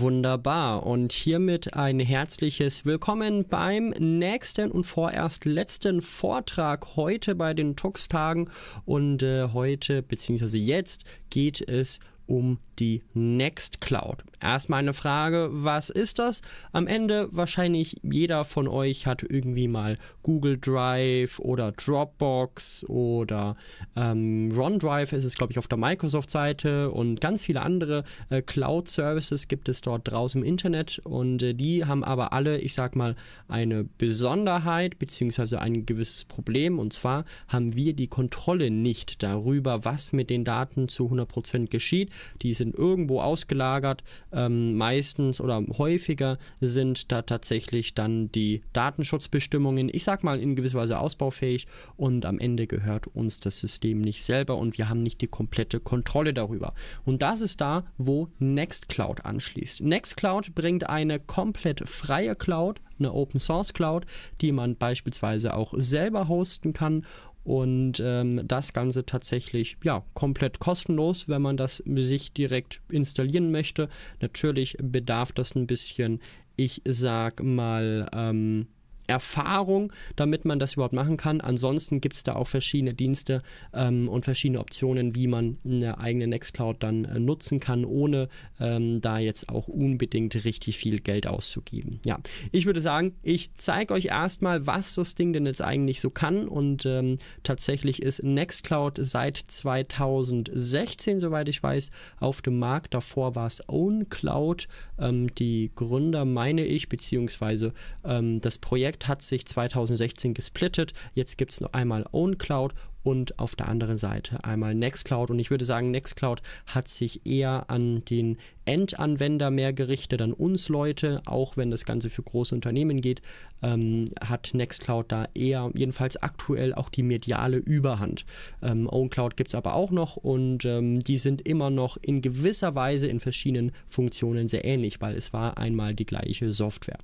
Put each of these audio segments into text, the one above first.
Wunderbar. Und hiermit ein herzliches Willkommen beim nächsten und vorerst letzten Vortrag heute bei den Tux-Tagen. Und äh, heute, bzw. jetzt, geht es um die Nextcloud erstmal eine Frage, was ist das? Am Ende wahrscheinlich jeder von euch hat irgendwie mal Google Drive oder Dropbox oder ähm, OneDrive ist es, glaube ich, auf der Microsoft-Seite und ganz viele andere äh, Cloud-Services gibt es dort draußen im Internet und äh, die haben aber alle, ich sag mal, eine Besonderheit beziehungsweise ein gewisses Problem und zwar haben wir die Kontrolle nicht darüber, was mit den Daten zu 100% geschieht. Die sind irgendwo ausgelagert ähm, meistens oder häufiger sind da tatsächlich dann die Datenschutzbestimmungen, ich sag mal, in gewisser Weise ausbaufähig und am Ende gehört uns das System nicht selber und wir haben nicht die komplette Kontrolle darüber. Und das ist da, wo Nextcloud anschließt. Nextcloud bringt eine komplett freie Cloud, eine Open Source Cloud, die man beispielsweise auch selber hosten kann und ähm, das Ganze tatsächlich ja, komplett kostenlos, wenn man das sich direkt installieren möchte. Natürlich bedarf das ein bisschen, ich sag mal, ähm, Erfahrung, damit man das überhaupt machen kann. Ansonsten gibt es da auch verschiedene Dienste ähm, und verschiedene Optionen, wie man eine eigene Nextcloud dann äh, nutzen kann, ohne ähm, da jetzt auch unbedingt richtig viel Geld auszugeben. Ja, ich würde sagen, ich zeige euch erstmal, was das Ding denn jetzt eigentlich so kann und ähm, tatsächlich ist Nextcloud seit 2016, soweit ich weiß, auf dem Markt. Davor war es OwnCloud. Ähm, die Gründer meine ich, beziehungsweise ähm, das Projekt Projekt hat sich 2016 gesplittet. Jetzt gibt es noch einmal OwnCloud und auf der anderen Seite einmal Nextcloud. Und ich würde sagen, Nextcloud hat sich eher an den Endanwender mehr gerichtet, an uns Leute, auch wenn das Ganze für große Unternehmen geht, ähm, hat Nextcloud da eher, jedenfalls aktuell, auch die mediale Überhand. Ähm, OwnCloud gibt es aber auch noch und ähm, die sind immer noch in gewisser Weise in verschiedenen Funktionen sehr ähnlich, weil es war einmal die gleiche Software.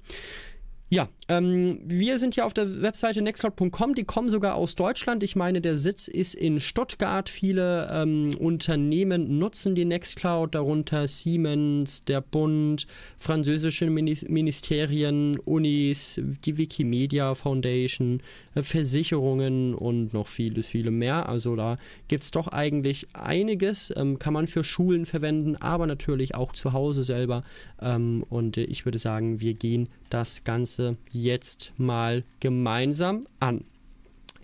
Ja, ähm, wir sind hier auf der Webseite nextcloud.com. Die kommen sogar aus Deutschland. Ich meine, der Sitz ist in Stuttgart. Viele ähm, Unternehmen nutzen die Nextcloud, darunter Siemens, der Bund, französische Ministerien, Unis, die Wikimedia Foundation, äh, Versicherungen und noch vieles, viele mehr. Also da gibt es doch eigentlich einiges. Ähm, kann man für Schulen verwenden, aber natürlich auch zu Hause selber. Ähm, und äh, ich würde sagen, wir gehen das Ganze Ganze jetzt mal gemeinsam an.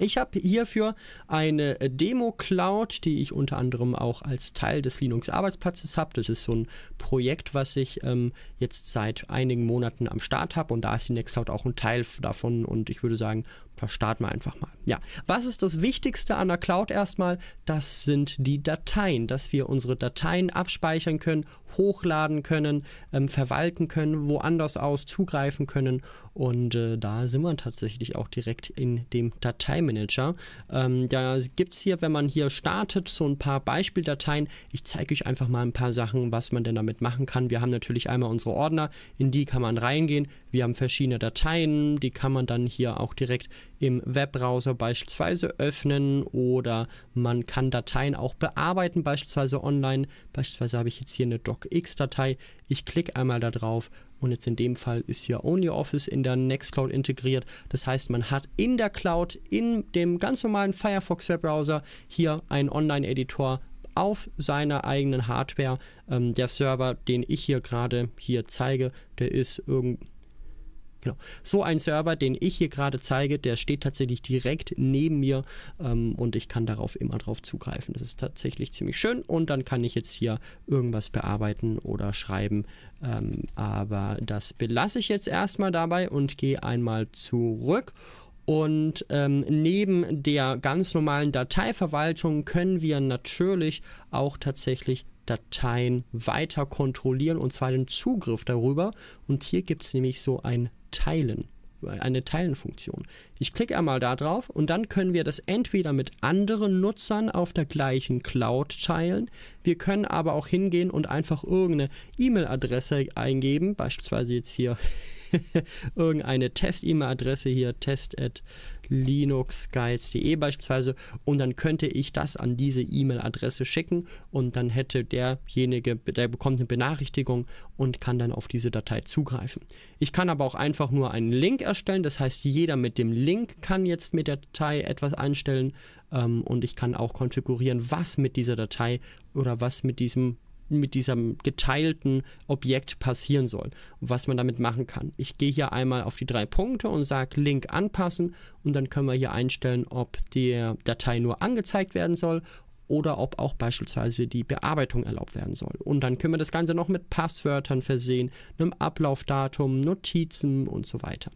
Ich habe hierfür eine Demo-Cloud, die ich unter anderem auch als Teil des Linux-Arbeitsplatzes habe. Das ist so ein Projekt, was ich ähm, jetzt seit einigen Monaten am Start habe und da ist die Nextcloud auch ein Teil davon und ich würde sagen, da starten wir einfach mal. Ja, was ist das Wichtigste an der Cloud erstmal? Das sind die Dateien, dass wir unsere Dateien abspeichern können, hochladen können, ähm, verwalten können, woanders aus zugreifen können. Und äh, da sind wir tatsächlich auch direkt in dem Dateimanager. Ähm, da gibt es hier, wenn man hier startet, so ein paar Beispieldateien. Ich zeige euch einfach mal ein paar Sachen, was man denn damit machen kann. Wir haben natürlich einmal unsere Ordner, in die kann man reingehen. Wir haben verschiedene Dateien, die kann man dann hier auch direkt im Webbrowser beispielsweise öffnen oder man kann Dateien auch bearbeiten, beispielsweise online. Beispielsweise habe ich jetzt hier eine DocX-Datei. Ich klicke einmal da drauf und jetzt in dem Fall ist hier OnlyOffice in der Nextcloud integriert. Das heißt, man hat in der Cloud, in dem ganz normalen Firefox Webbrowser, hier einen Online-Editor auf seiner eigenen Hardware. Ähm, der Server, den ich hier gerade hier zeige, der ist irgendwie Genau. So ein Server, den ich hier gerade zeige, der steht tatsächlich direkt neben mir ähm, und ich kann darauf immer drauf zugreifen. Das ist tatsächlich ziemlich schön und dann kann ich jetzt hier irgendwas bearbeiten oder schreiben. Ähm, aber das belasse ich jetzt erstmal dabei und gehe einmal zurück. Und ähm, neben der ganz normalen Dateiverwaltung können wir natürlich auch tatsächlich Dateien weiter kontrollieren und zwar den Zugriff darüber. Und hier gibt es nämlich so ein teilen, eine Teilenfunktion. Ich klicke einmal da drauf und dann können wir das entweder mit anderen Nutzern auf der gleichen Cloud teilen. Wir können aber auch hingehen und einfach irgendeine E-Mail-Adresse eingeben, beispielsweise jetzt hier irgendeine Test-E-Mail-Adresse hier test at linuxguides.de beispielsweise und dann könnte ich das an diese E-Mail-Adresse schicken und dann hätte derjenige, der bekommt eine Benachrichtigung und kann dann auf diese Datei zugreifen. Ich kann aber auch einfach nur einen Link erstellen, das heißt jeder mit dem Link kann jetzt mit der Datei etwas einstellen ähm, und ich kann auch konfigurieren, was mit dieser Datei oder was mit diesem mit diesem geteilten Objekt passieren soll und was man damit machen kann. Ich gehe hier einmal auf die drei Punkte und sage Link anpassen und dann können wir hier einstellen, ob die Datei nur angezeigt werden soll oder ob auch beispielsweise die Bearbeitung erlaubt werden soll. Und dann können wir das Ganze noch mit Passwörtern versehen, einem Ablaufdatum, Notizen und so weiter.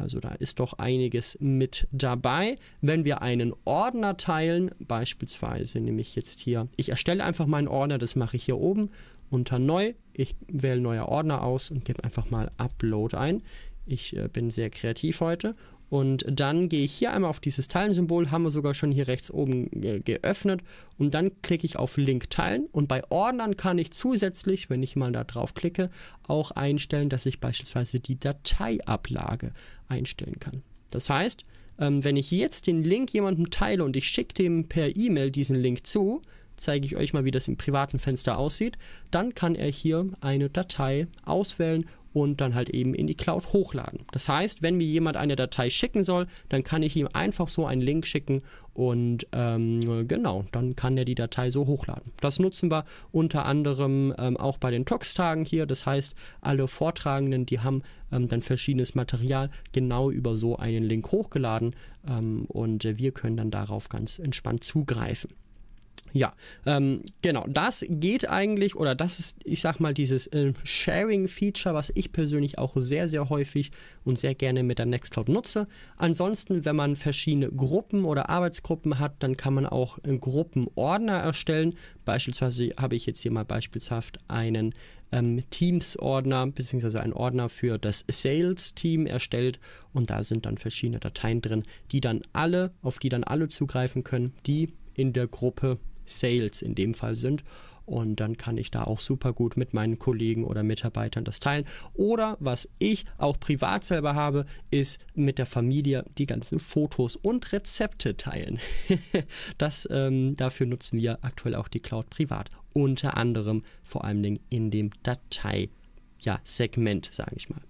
Also da ist doch einiges mit dabei. Wenn wir einen Ordner teilen, beispielsweise nehme ich jetzt hier, ich erstelle einfach meinen Ordner, das mache ich hier oben unter Neu. Ich wähle neuer Ordner aus und gebe einfach mal Upload ein. Ich äh, bin sehr kreativ heute und dann gehe ich hier einmal auf dieses Teilen-Symbol, haben wir sogar schon hier rechts oben geöffnet. Und dann klicke ich auf Link teilen. Und bei Ordnern kann ich zusätzlich, wenn ich mal da drauf klicke, auch einstellen, dass ich beispielsweise die Dateiablage einstellen kann. Das heißt, ähm, wenn ich jetzt den Link jemandem teile und ich schicke dem per E-Mail diesen Link zu, zeige ich euch mal, wie das im privaten Fenster aussieht, dann kann er hier eine Datei auswählen und dann halt eben in die Cloud hochladen. Das heißt, wenn mir jemand eine Datei schicken soll, dann kann ich ihm einfach so einen Link schicken und ähm, genau, dann kann er die Datei so hochladen. Das nutzen wir unter anderem ähm, auch bei den Tox-Tagen hier. Das heißt, alle Vortragenden, die haben ähm, dann verschiedenes Material genau über so einen Link hochgeladen ähm, und äh, wir können dann darauf ganz entspannt zugreifen. Ja, ähm, genau, das geht eigentlich, oder das ist, ich sag mal, dieses äh, Sharing-Feature, was ich persönlich auch sehr, sehr häufig und sehr gerne mit der Nextcloud nutze. Ansonsten, wenn man verschiedene Gruppen oder Arbeitsgruppen hat, dann kann man auch äh, Gruppenordner erstellen. Beispielsweise habe ich jetzt hier mal beispielshaft einen ähm, Teams-Ordner, beziehungsweise einen Ordner für das Sales-Team erstellt und da sind dann verschiedene Dateien drin, die dann alle, auf die dann alle zugreifen können, die in der Gruppe Sales in dem Fall sind. Und dann kann ich da auch super gut mit meinen Kollegen oder Mitarbeitern das teilen. Oder was ich auch privat selber habe, ist mit der Familie die ganzen Fotos und Rezepte teilen. das, ähm, dafür nutzen wir aktuell auch die Cloud privat. Unter anderem vor allen Dingen in dem Datei-Segment, ja, sage ich mal.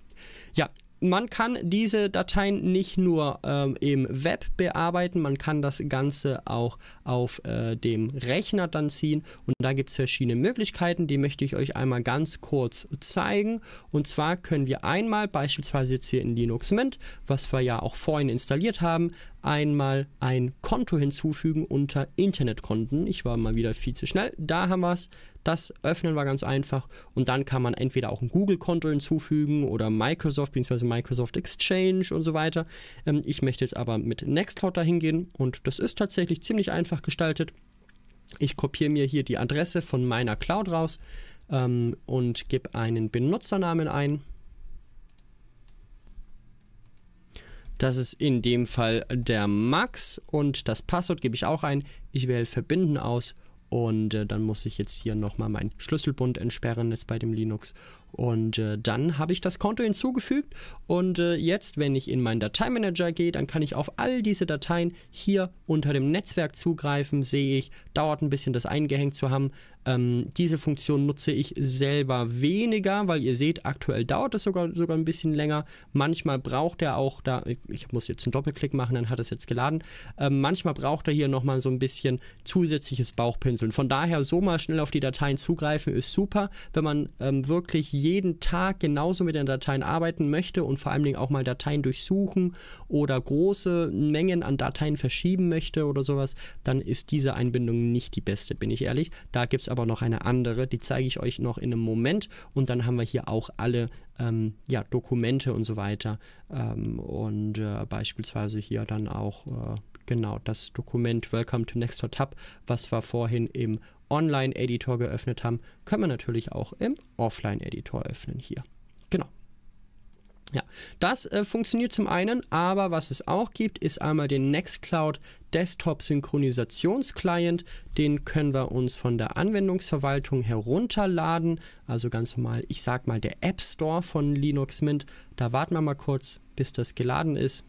Ja, man kann diese Dateien nicht nur ähm, im Web bearbeiten, man kann das Ganze auch auf äh, dem Rechner dann ziehen und da gibt es verschiedene Möglichkeiten, die möchte ich euch einmal ganz kurz zeigen. Und zwar können wir einmal beispielsweise jetzt hier in Linux Mint, was wir ja auch vorhin installiert haben, einmal ein Konto hinzufügen unter Internetkonten. Ich war mal wieder viel zu schnell. Da haben wir es. Das öffnen war ganz einfach. Und dann kann man entweder auch ein Google-Konto hinzufügen oder Microsoft bzw. Microsoft Exchange und so weiter. Ähm, ich möchte jetzt aber mit Nextcloud dahin gehen und das ist tatsächlich ziemlich einfach gestaltet. Ich kopiere mir hier die Adresse von meiner Cloud raus ähm, und gebe einen Benutzernamen ein. Das ist in dem Fall der Max und das Passwort gebe ich auch ein. Ich wähle Verbinden aus und äh, dann muss ich jetzt hier nochmal meinen Schlüsselbund entsperren, jetzt bei dem Linux. Und äh, dann habe ich das Konto hinzugefügt. Und äh, jetzt, wenn ich in meinen Dateimanager gehe, dann kann ich auf all diese Dateien hier unter dem Netzwerk zugreifen. Sehe ich, dauert ein bisschen, das eingehängt zu haben. Ähm, diese Funktion nutze ich selber weniger, weil ihr seht, aktuell dauert es sogar, sogar ein bisschen länger. Manchmal braucht er auch da, ich muss jetzt einen Doppelklick machen, dann hat es jetzt geladen. Ähm, manchmal braucht er hier nochmal so ein bisschen zusätzliches Bauchpinsel. Inseln. Von daher so mal schnell auf die Dateien zugreifen ist super, wenn man ähm, wirklich jeden Tag genauso mit den Dateien arbeiten möchte und vor allen Dingen auch mal Dateien durchsuchen oder große Mengen an Dateien verschieben möchte oder sowas, dann ist diese Einbindung nicht die beste, bin ich ehrlich. Da gibt es aber noch eine andere, die zeige ich euch noch in einem Moment und dann haben wir hier auch alle ähm, ja, Dokumente und so weiter ähm, und äh, beispielsweise hier dann auch äh, Genau, das Dokument Welcome to Next.tab, was wir vorhin im Online-Editor geöffnet haben, können wir natürlich auch im Offline-Editor öffnen hier. Genau. Ja, das äh, funktioniert zum einen, aber was es auch gibt, ist einmal den Nextcloud Desktop Synchronisations Client. Den können wir uns von der Anwendungsverwaltung herunterladen. Also ganz normal, ich sag mal, der App Store von Linux Mint. Da warten wir mal kurz, bis das geladen ist.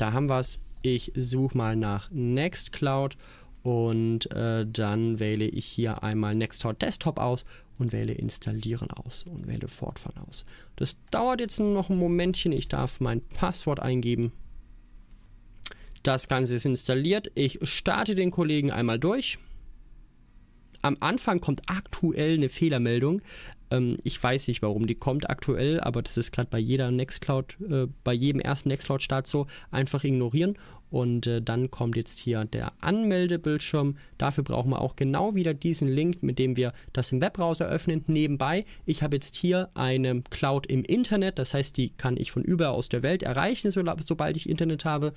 Da haben wir es. Ich suche mal nach Nextcloud und äh, dann wähle ich hier einmal Nextcloud Desktop aus und wähle Installieren aus und wähle Fortfahren aus. Das dauert jetzt noch ein Momentchen. Ich darf mein Passwort eingeben. Das Ganze ist installiert. Ich starte den Kollegen einmal durch. Am Anfang kommt aktuell eine Fehlermeldung. Ähm, ich weiß nicht warum, die kommt aktuell, aber das ist gerade bei jeder Nextcloud, äh, bei jedem ersten Nextcloud-Start so, einfach ignorieren und äh, dann kommt jetzt hier der Anmeldebildschirm. Dafür brauchen wir auch genau wieder diesen Link, mit dem wir das im Webbrowser öffnen. Nebenbei, ich habe jetzt hier eine Cloud im Internet. Das heißt, die kann ich von überall aus der Welt erreichen, so, sobald ich Internet habe.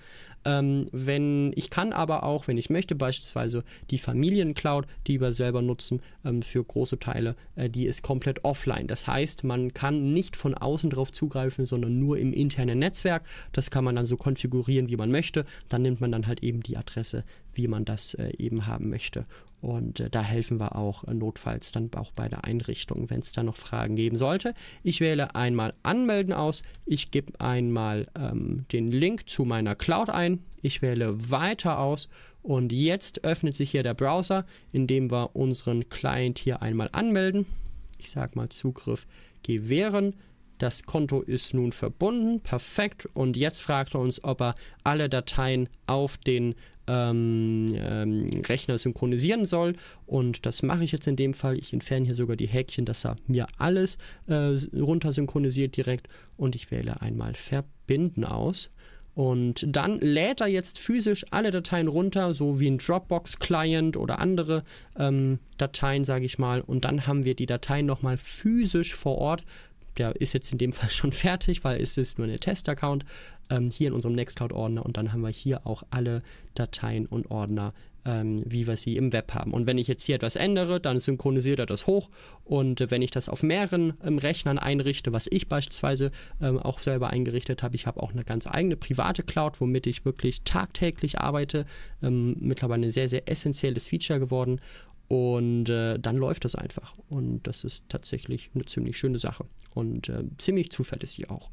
Ähm, wenn, ich kann aber auch, wenn ich möchte, beispielsweise die Familiencloud, die wir selber nutzen, ähm, für große Teile, äh, die ist komplett offline. Das heißt, man kann nicht von außen drauf zugreifen, sondern nur im internen Netzwerk. Das kann man dann so konfigurieren, wie man möchte. Dann nimmt man dann halt eben die Adresse, wie man das äh, eben haben möchte. Und äh, da helfen wir auch äh, notfalls dann auch bei der Einrichtung, wenn es da noch Fragen geben sollte. Ich wähle einmal Anmelden aus. Ich gebe einmal ähm, den Link zu meiner Cloud ein. Ich wähle Weiter aus. Und jetzt öffnet sich hier der Browser, indem wir unseren Client hier einmal anmelden. Ich sage mal Zugriff gewähren. Das Konto ist nun verbunden, perfekt. Und jetzt fragt er uns, ob er alle Dateien auf den ähm, ähm, Rechner synchronisieren soll. Und das mache ich jetzt in dem Fall. Ich entferne hier sogar die Häkchen, dass er mir alles äh, runter synchronisiert direkt. Und ich wähle einmal Verbinden aus. Und dann lädt er jetzt physisch alle Dateien runter, so wie ein Dropbox-Client oder andere ähm, Dateien, sage ich mal. Und dann haben wir die Dateien nochmal physisch vor Ort der ist jetzt in dem Fall schon fertig, weil es ist nur ein Test-Account, ähm, hier in unserem Nextcloud-Ordner und dann haben wir hier auch alle Dateien und Ordner, ähm, wie wir sie im Web haben. Und wenn ich jetzt hier etwas ändere, dann synchronisiert er das hoch und äh, wenn ich das auf mehreren ähm, Rechnern einrichte, was ich beispielsweise ähm, auch selber eingerichtet habe, ich habe auch eine ganz eigene private Cloud, womit ich wirklich tagtäglich arbeite, ähm, mittlerweile ein sehr, sehr essentielles Feature geworden und äh, dann läuft das einfach. Und das ist tatsächlich eine ziemlich schöne Sache. Und äh, ziemlich zuverlässig auch.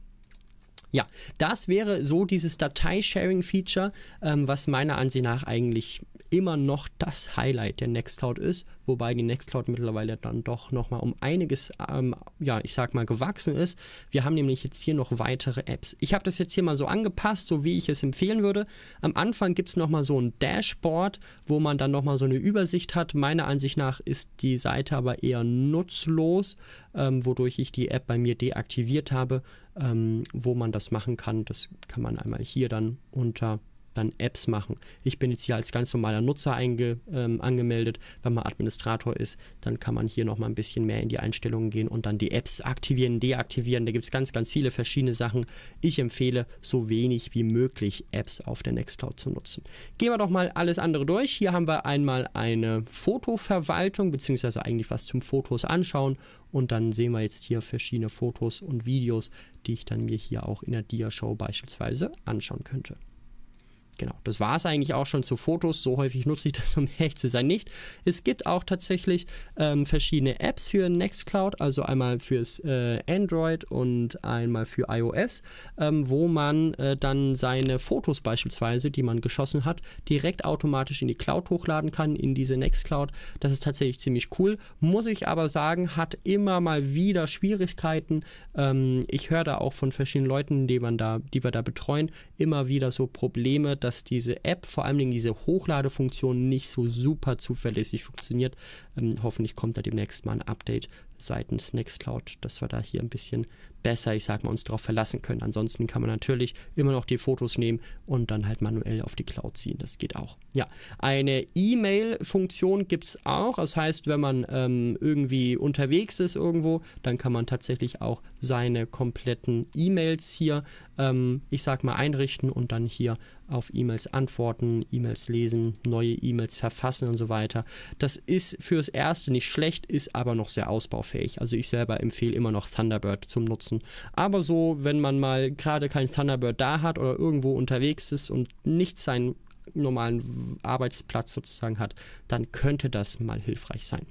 Ja, das wäre so dieses Datei-Sharing-Feature, ähm, was meiner Ansicht nach eigentlich immer noch das Highlight der Nextcloud ist, wobei die Nextcloud mittlerweile dann doch nochmal um einiges, ähm, ja, ich sag mal, gewachsen ist. Wir haben nämlich jetzt hier noch weitere Apps. Ich habe das jetzt hier mal so angepasst, so wie ich es empfehlen würde. Am Anfang gibt es nochmal so ein Dashboard, wo man dann nochmal so eine Übersicht hat. Meiner Ansicht nach ist die Seite aber eher nutzlos, ähm, wodurch ich die App bei mir deaktiviert habe. Ähm, wo man das machen kann, das kann man einmal hier dann unter dann Apps machen. Ich bin jetzt hier als ganz normaler Nutzer einge, ähm, angemeldet. Wenn man Administrator ist, dann kann man hier nochmal ein bisschen mehr in die Einstellungen gehen und dann die Apps aktivieren, deaktivieren. Da gibt es ganz, ganz viele verschiedene Sachen. Ich empfehle, so wenig wie möglich Apps auf der Nextcloud zu nutzen. Gehen wir doch mal alles andere durch. Hier haben wir einmal eine Fotoverwaltung, beziehungsweise eigentlich was zum Fotos anschauen und dann sehen wir jetzt hier verschiedene Fotos und Videos, die ich dann mir hier auch in der Dia-Show beispielsweise anschauen könnte. Genau, das war es eigentlich auch schon zu Fotos. So häufig nutze ich das, um ehrlich zu sein, nicht. Es gibt auch tatsächlich ähm, verschiedene Apps für Nextcloud, also einmal fürs äh, Android und einmal für iOS, ähm, wo man äh, dann seine Fotos beispielsweise, die man geschossen hat, direkt automatisch in die Cloud hochladen kann, in diese Nextcloud. Das ist tatsächlich ziemlich cool. Muss ich aber sagen, hat immer mal wieder Schwierigkeiten. Ähm, ich höre da auch von verschiedenen Leuten, die man da, die wir da betreuen, immer wieder so Probleme, dass dass diese App, vor allen Dingen diese Hochladefunktion, nicht so super zuverlässig funktioniert. Ähm, hoffentlich kommt da demnächst mal ein Update seitens Nextcloud, dass wir da hier ein bisschen besser, ich sag mal, uns darauf verlassen können. Ansonsten kann man natürlich immer noch die Fotos nehmen und dann halt manuell auf die Cloud ziehen. Das geht auch. Ja, eine E-Mail-Funktion gibt es auch. Das heißt, wenn man ähm, irgendwie unterwegs ist irgendwo, dann kann man tatsächlich auch seine kompletten E-Mails hier, ähm, ich sag mal, einrichten und dann hier auf E-Mails antworten, E-Mails lesen, neue E-Mails verfassen und so weiter. Das ist fürs Erste nicht schlecht, ist aber noch sehr ausbaufähig. Also ich selber empfehle immer noch Thunderbird zum Nutzen. Aber so, wenn man mal gerade kein Thunderbird da hat oder irgendwo unterwegs ist und nicht seinen normalen Arbeitsplatz sozusagen hat, dann könnte das mal hilfreich sein.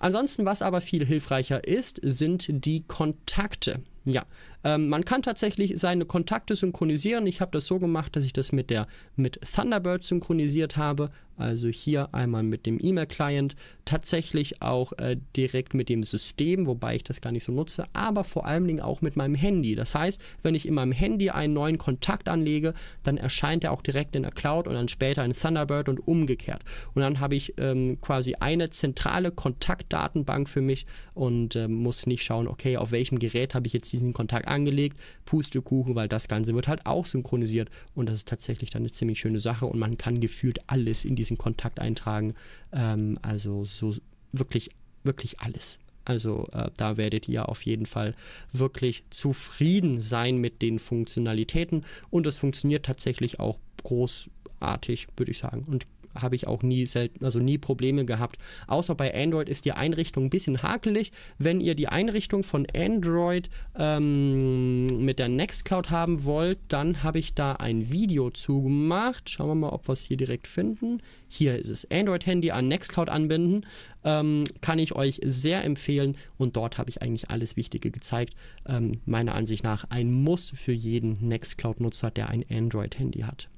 Ansonsten, was aber viel hilfreicher ist, sind die Kontakte. Ja, ähm, man kann tatsächlich seine Kontakte synchronisieren. Ich habe das so gemacht, dass ich das mit der mit Thunderbird synchronisiert habe also hier einmal mit dem E-Mail-Client, tatsächlich auch äh, direkt mit dem System, wobei ich das gar nicht so nutze, aber vor allen Dingen auch mit meinem Handy. Das heißt, wenn ich in meinem Handy einen neuen Kontakt anlege, dann erscheint er auch direkt in der Cloud und dann später in Thunderbird und umgekehrt. Und dann habe ich ähm, quasi eine zentrale Kontaktdatenbank für mich und äh, muss nicht schauen, okay, auf welchem Gerät habe ich jetzt diesen Kontakt angelegt, Pustekuchen, weil das Ganze wird halt auch synchronisiert und das ist tatsächlich dann eine ziemlich schöne Sache und man kann gefühlt alles in die diesen Kontakt eintragen. Ähm, also so wirklich, wirklich alles. Also äh, da werdet ihr auf jeden Fall wirklich zufrieden sein mit den Funktionalitäten und es funktioniert tatsächlich auch großartig, würde ich sagen. Und habe ich auch nie selten, also nie Probleme gehabt. Außer bei Android ist die Einrichtung ein bisschen hakelig. Wenn ihr die Einrichtung von Android ähm, mit der Nextcloud haben wollt, dann habe ich da ein Video zugemacht. Schauen wir mal, ob wir es hier direkt finden. Hier ist es. Android-Handy an Nextcloud anbinden. Ähm, kann ich euch sehr empfehlen. Und dort habe ich eigentlich alles Wichtige gezeigt. Ähm, meiner Ansicht nach ein Muss für jeden Nextcloud-Nutzer, der ein Android-Handy hat.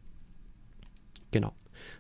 Genau.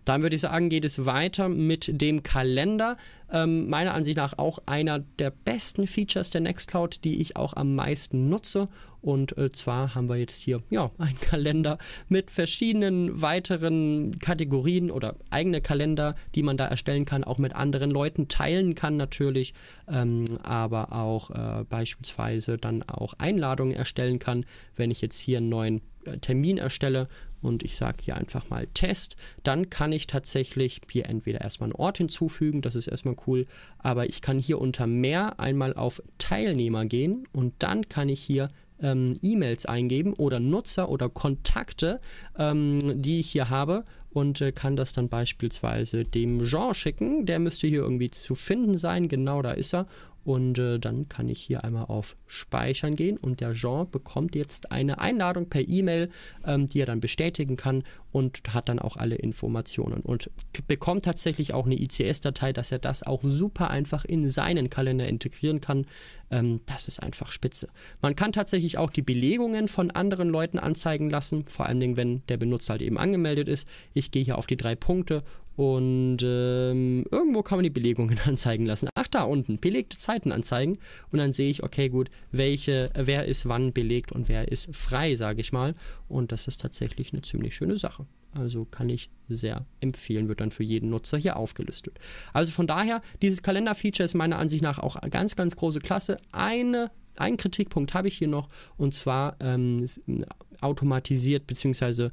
Dann würde ich sagen, geht es weiter mit dem Kalender. Ähm, meiner Ansicht nach auch einer der besten Features der Nextcloud, die ich auch am meisten nutze und äh, zwar haben wir jetzt hier ja, einen Kalender mit verschiedenen weiteren Kategorien oder eigene Kalender, die man da erstellen kann, auch mit anderen Leuten teilen kann natürlich, ähm, aber auch äh, beispielsweise dann auch Einladungen erstellen kann, wenn ich jetzt hier einen neuen äh, Termin erstelle und ich sage hier einfach mal Test, dann kann ich tatsächlich hier entweder erstmal einen Ort hinzufügen, das ist erstmal cool, aber ich kann hier unter mehr einmal auf Teilnehmer gehen und dann kann ich hier ähm, E-Mails eingeben oder Nutzer oder Kontakte, ähm, die ich hier habe und äh, kann das dann beispielsweise dem Jean schicken. Der müsste hier irgendwie zu finden sein. Genau da ist er. Und äh, dann kann ich hier einmal auf Speichern gehen und der Jean bekommt jetzt eine Einladung per E-Mail, ähm, die er dann bestätigen kann und hat dann auch alle Informationen und bekommt tatsächlich auch eine ICS-Datei, dass er das auch super einfach in seinen Kalender integrieren kann. Ähm, das ist einfach spitze. Man kann tatsächlich auch die Belegungen von anderen Leuten anzeigen lassen, vor allen Dingen, wenn der Benutzer halt eben angemeldet ist. Ich gehe hier auf die drei Punkte und ähm, irgendwo kann man die Belegungen anzeigen lassen. Ach, da unten. Belegte Zeiten anzeigen. Und dann sehe ich, okay, gut, welche, wer ist wann belegt und wer ist frei, sage ich mal. Und das ist tatsächlich eine ziemlich schöne Sache. Also kann ich sehr empfehlen, wird dann für jeden Nutzer hier aufgelistet. Also von daher, dieses Kalender-Feature ist meiner Ansicht nach auch ganz, ganz große Klasse. Eine einen Kritikpunkt habe ich hier noch und zwar ähm, automatisiert bzw.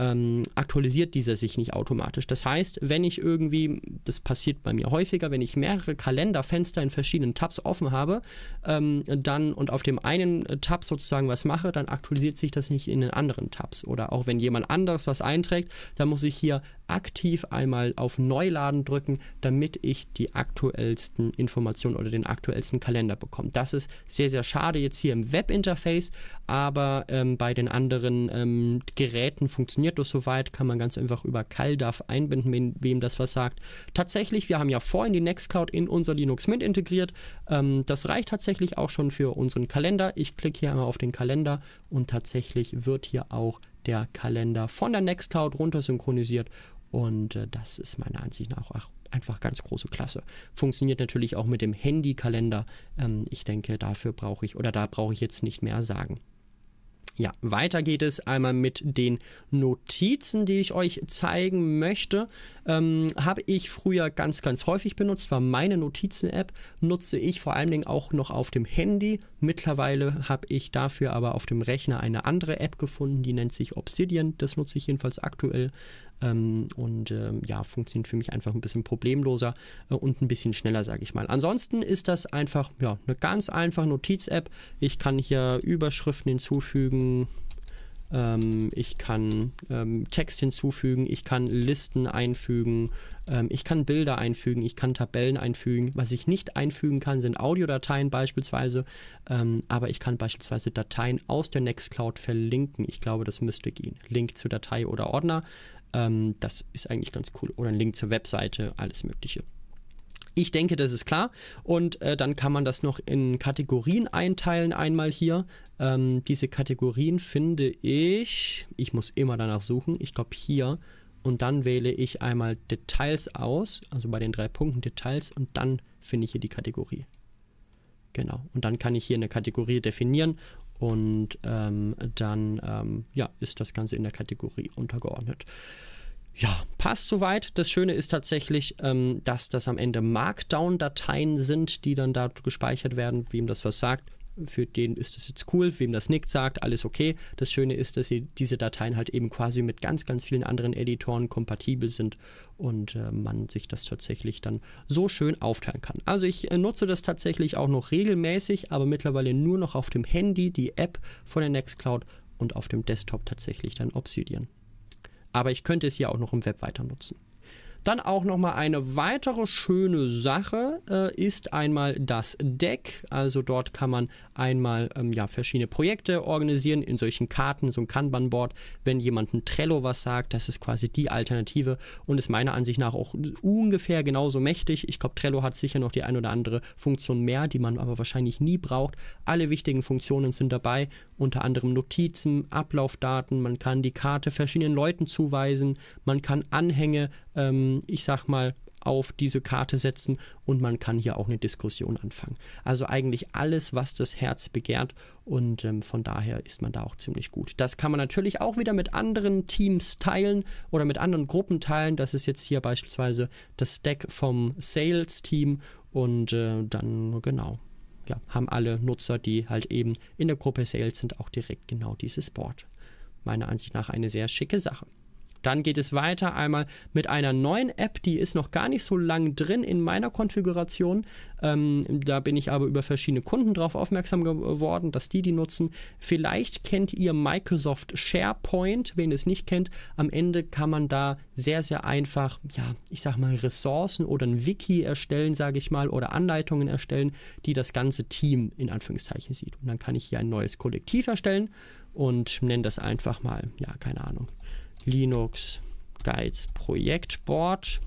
Ähm, aktualisiert dieser sich nicht automatisch. Das heißt, wenn ich irgendwie, das passiert bei mir häufiger, wenn ich mehrere Kalenderfenster in verschiedenen Tabs offen habe, ähm, dann und auf dem einen Tab sozusagen was mache, dann aktualisiert sich das nicht in den anderen Tabs. Oder auch wenn jemand anderes was einträgt, dann muss ich hier aktiv einmal auf Neuladen drücken, damit ich die aktuellsten Informationen oder den aktuellsten Kalender bekomme. Das ist sehr, sehr schade jetzt hier im Webinterface, aber ähm, bei den anderen anderen ähm, Geräten funktioniert das soweit, kann man ganz einfach über CalDAV einbinden, wem, wem, das was sagt. Tatsächlich, wir haben ja vorhin die Nextcloud in unser Linux Mint integriert. Ähm, das reicht tatsächlich auch schon für unseren Kalender. Ich klicke hier einmal auf den Kalender und tatsächlich wird hier auch der Kalender von der Nextcloud runter synchronisiert und äh, das ist meiner Ansicht nach auch einfach ganz große Klasse. Funktioniert natürlich auch mit dem Handykalender. Ähm, ich denke, dafür brauche ich oder da brauche ich jetzt nicht mehr sagen. Ja, weiter geht es einmal mit den Notizen, die ich euch zeigen möchte. Ähm, Habe ich früher ganz, ganz häufig benutzt, war meine Notizen-App, nutze ich vor allen Dingen auch noch auf dem Handy. Mittlerweile habe ich dafür aber auf dem Rechner eine andere App gefunden, die nennt sich Obsidian. Das nutze ich jedenfalls aktuell ähm, und ähm, ja, funktioniert für mich einfach ein bisschen problemloser äh, und ein bisschen schneller, sage ich mal. Ansonsten ist das einfach ja, eine ganz einfache Notiz-App. Ich kann hier Überschriften hinzufügen. Ähm, ich kann ähm, Text hinzufügen, ich kann Listen einfügen, ähm, ich kann Bilder einfügen, ich kann Tabellen einfügen. Was ich nicht einfügen kann, sind Audiodateien beispielsweise, aber ich kann beispielsweise Dateien aus der Nextcloud verlinken. Ich glaube, das müsste gehen. Link zu Datei oder Ordner ähm, das ist eigentlich ganz cool. Oder ein Link zur Webseite, alles Mögliche. Ich denke, das ist klar. Und äh, dann kann man das noch in Kategorien einteilen. Einmal hier. Ähm, diese Kategorien finde ich. Ich muss immer danach suchen. Ich glaube hier. Und dann wähle ich einmal Details aus. Also bei den drei Punkten Details. Und dann finde ich hier die Kategorie. Genau. Und dann kann ich hier eine Kategorie definieren und ähm, dann ähm, ja, ist das Ganze in der Kategorie untergeordnet. Ja, passt soweit. Das Schöne ist tatsächlich, ähm, dass das am Ende Markdown-Dateien sind, die dann da gespeichert werden, wem das was sagt für den ist das jetzt cool, wem das nickt, sagt, alles okay. Das Schöne ist, dass sie diese Dateien halt eben quasi mit ganz, ganz vielen anderen Editoren kompatibel sind und äh, man sich das tatsächlich dann so schön aufteilen kann. Also ich äh, nutze das tatsächlich auch noch regelmäßig, aber mittlerweile nur noch auf dem Handy, die App von der Nextcloud und auf dem Desktop tatsächlich dann Obsidian. Aber ich könnte es ja auch noch im Web weiter nutzen. Dann auch nochmal eine weitere schöne Sache äh, ist einmal das Deck. Also dort kann man einmal ähm, ja, verschiedene Projekte organisieren in solchen Karten, so ein Kanban-Board. Wenn jemand ein Trello was sagt, das ist quasi die Alternative und ist meiner Ansicht nach auch ungefähr genauso mächtig. Ich glaube, Trello hat sicher noch die ein oder andere Funktion mehr, die man aber wahrscheinlich nie braucht. Alle wichtigen Funktionen sind dabei unter anderem Notizen, Ablaufdaten, man kann die Karte verschiedenen Leuten zuweisen, man kann Anhänge, ähm, ich sag mal, auf diese Karte setzen und man kann hier auch eine Diskussion anfangen. Also eigentlich alles, was das Herz begehrt und ähm, von daher ist man da auch ziemlich gut. Das kann man natürlich auch wieder mit anderen Teams teilen oder mit anderen Gruppen teilen. Das ist jetzt hier beispielsweise das Deck vom Sales-Team und äh, dann genau ja, haben alle Nutzer, die halt eben in der Gruppe Sales sind, auch direkt genau dieses Board. Meiner Ansicht nach eine sehr schicke Sache. Dann geht es weiter einmal mit einer neuen App, die ist noch gar nicht so lang drin in meiner Konfiguration. Ähm, da bin ich aber über verschiedene Kunden darauf aufmerksam geworden, dass die die nutzen. Vielleicht kennt ihr Microsoft SharePoint, wen es nicht kennt. Am Ende kann man da sehr, sehr einfach, ja, ich sag mal, Ressourcen oder ein Wiki erstellen, sage ich mal, oder Anleitungen erstellen, die das ganze Team in Anführungszeichen sieht. Und dann kann ich hier ein neues Kollektiv erstellen und nenne das einfach mal, ja, keine Ahnung. Linux Guides Projektboard,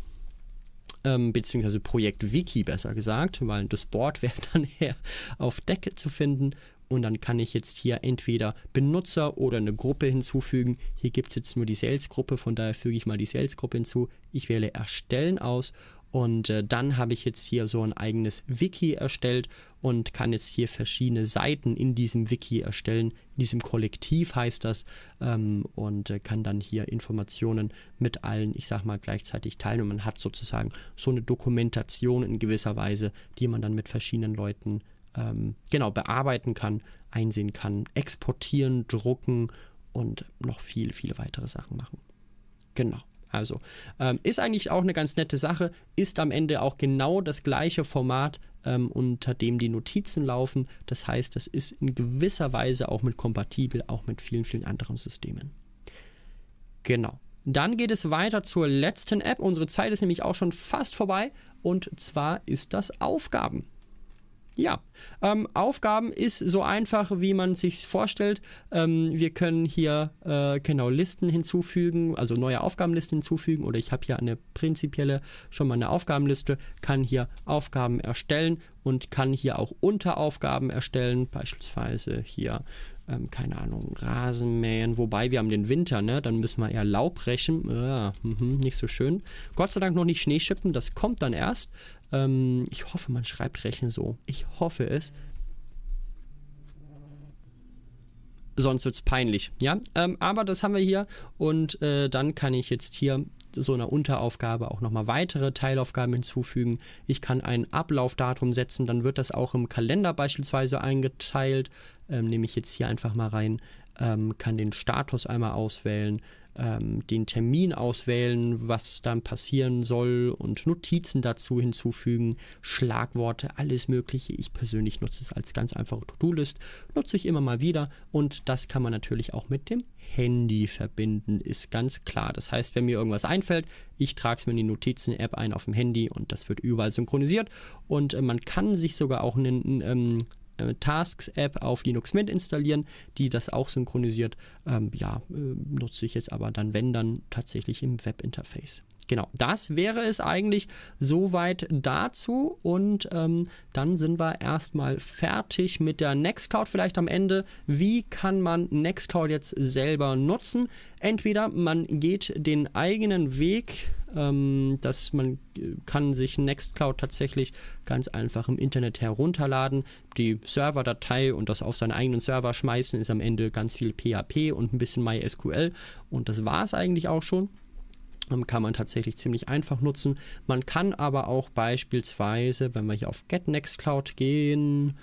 ähm, beziehungsweise Projekt Wiki besser gesagt, weil das Board wäre dann eher auf Decke zu finden. Und dann kann ich jetzt hier entweder Benutzer oder eine Gruppe hinzufügen. Hier gibt es jetzt nur die Sales-Gruppe, von daher füge ich mal die Sales-Gruppe hinzu. Ich wähle Erstellen aus und äh, dann habe ich jetzt hier so ein eigenes Wiki erstellt und kann jetzt hier verschiedene Seiten in diesem Wiki erstellen. In diesem Kollektiv heißt das. Ähm, und äh, kann dann hier Informationen mit allen, ich sag mal, gleichzeitig teilen. Und man hat sozusagen so eine Dokumentation in gewisser Weise, die man dann mit verschiedenen Leuten ähm, genau bearbeiten kann, einsehen kann, exportieren, drucken und noch viel, viele weitere Sachen machen. Genau. Also ähm, ist eigentlich auch eine ganz nette Sache, ist am Ende auch genau das gleiche Format, ähm, unter dem die Notizen laufen. Das heißt, das ist in gewisser Weise auch mit kompatibel, auch mit vielen, vielen anderen Systemen. Genau. Dann geht es weiter zur letzten App. Unsere Zeit ist nämlich auch schon fast vorbei. Und zwar ist das Aufgaben. Ja, ähm, Aufgaben ist so einfach, wie man sich vorstellt. Ähm, wir können hier äh, genau Listen hinzufügen, also neue Aufgabenlisten hinzufügen oder ich habe hier eine prinzipielle schon mal eine Aufgabenliste, kann hier Aufgaben erstellen und kann hier auch Unteraufgaben erstellen, beispielsweise hier ähm, keine Ahnung, Rasenmähen. Wobei wir haben den Winter, ne? Dann müssen wir eher Laub rächen. Ja, mhm, nicht so schön. Gott sei Dank noch nicht Schnee schippen, das kommt dann erst. Ähm, ich hoffe, man schreibt Rechen so. Ich hoffe es. Sonst wird es peinlich, ja. Ähm, aber das haben wir hier und äh, dann kann ich jetzt hier so einer Unteraufgabe auch nochmal weitere Teilaufgaben hinzufügen. Ich kann ein Ablaufdatum setzen, dann wird das auch im Kalender beispielsweise eingeteilt. Ähm, nehme ich jetzt hier einfach mal rein, ähm, kann den Status einmal auswählen, ähm, den Termin auswählen, was dann passieren soll und Notizen dazu hinzufügen, Schlagworte, alles Mögliche. Ich persönlich nutze es als ganz einfache To-Do-List, nutze ich immer mal wieder und das kann man natürlich auch mit dem Handy verbinden, ist ganz klar. Das heißt, wenn mir irgendwas einfällt, ich trage es mir in die Notizen-App ein auf dem Handy und das wird überall synchronisiert und äh, man kann sich sogar auch einen, ähm, äh, Tasks-App auf Linux Mint installieren, die das auch synchronisiert. Ähm, ja, äh, nutze ich jetzt aber dann, wenn dann, tatsächlich im Webinterface. Genau, das wäre es eigentlich soweit dazu. Und ähm, dann sind wir erstmal fertig mit der Nextcloud. Vielleicht am Ende, wie kann man Nextcloud jetzt selber nutzen? Entweder man geht den eigenen Weg, ähm, dass man äh, kann sich Nextcloud tatsächlich ganz einfach im Internet herunterladen, die Serverdatei und das auf seinen eigenen Server schmeißen, ist am Ende ganz viel PHP und ein bisschen MySQL. Und das war es eigentlich auch schon. Ähm, kann man tatsächlich ziemlich einfach nutzen. Man kann aber auch beispielsweise, wenn wir hier auf Get Nextcloud gehen,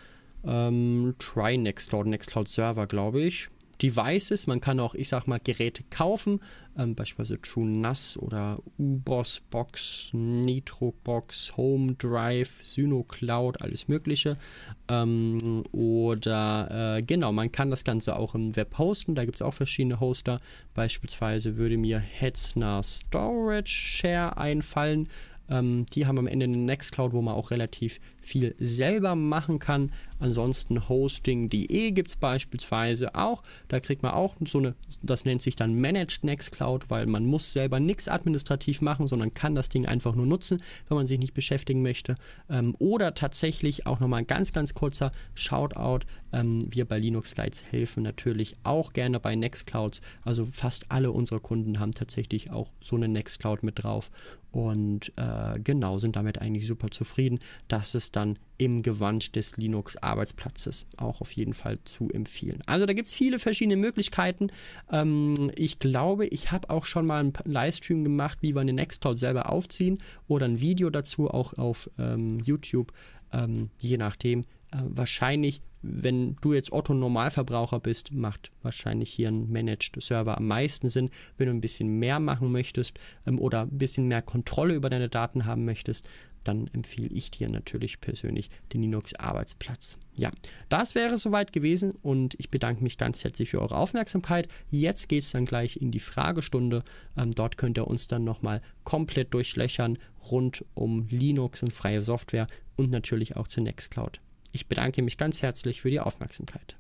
ähm, Try Nextcloud, Nextcloud Server, glaube ich. Devices. Man kann auch, ich sag mal, Geräte kaufen, ähm, beispielsweise TrueNAS oder UBOS Box, NitroBox, Home Drive, SynoCloud, alles Mögliche. Ähm, oder äh, genau, man kann das Ganze auch im Web hosten. Da gibt es auch verschiedene Hoster. Beispielsweise würde mir Hetzner Storage Share einfallen. Ähm, die haben am Ende eine Nextcloud, wo man auch relativ viel selber machen kann. Ansonsten Hosting.de gibt es beispielsweise auch. Da kriegt man auch so eine, das nennt sich dann Managed Nextcloud, weil man muss selber nichts administrativ machen, sondern kann das Ding einfach nur nutzen, wenn man sich nicht beschäftigen möchte. Ähm, oder tatsächlich auch nochmal ein ganz, ganz kurzer Shoutout. Ähm, wir bei Linux Guides helfen natürlich auch gerne bei Nextclouds. Also fast alle unserer Kunden haben tatsächlich auch so eine Nextcloud mit drauf. Und äh, äh, genau, sind damit eigentlich super zufrieden. Das ist dann im Gewand des Linux-Arbeitsplatzes auch auf jeden Fall zu empfehlen. Also da gibt es viele verschiedene Möglichkeiten. Ähm, ich glaube, ich habe auch schon mal einen Livestream gemacht, wie wir eine Nextcloud selber aufziehen oder ein Video dazu auch auf ähm, YouTube, ähm, je nachdem, äh, wahrscheinlich, wenn du jetzt Otto Normalverbraucher bist, macht wahrscheinlich hier ein Managed Server am meisten Sinn. Wenn du ein bisschen mehr machen möchtest ähm, oder ein bisschen mehr Kontrolle über deine Daten haben möchtest, dann empfehle ich dir natürlich persönlich den Linux Arbeitsplatz. Ja, das wäre soweit gewesen und ich bedanke mich ganz herzlich für eure Aufmerksamkeit. Jetzt geht es dann gleich in die Fragestunde. Ähm, dort könnt ihr uns dann nochmal komplett durchlöchern rund um Linux und freie Software und natürlich auch zur Nextcloud. Ich bedanke mich ganz herzlich für die Aufmerksamkeit.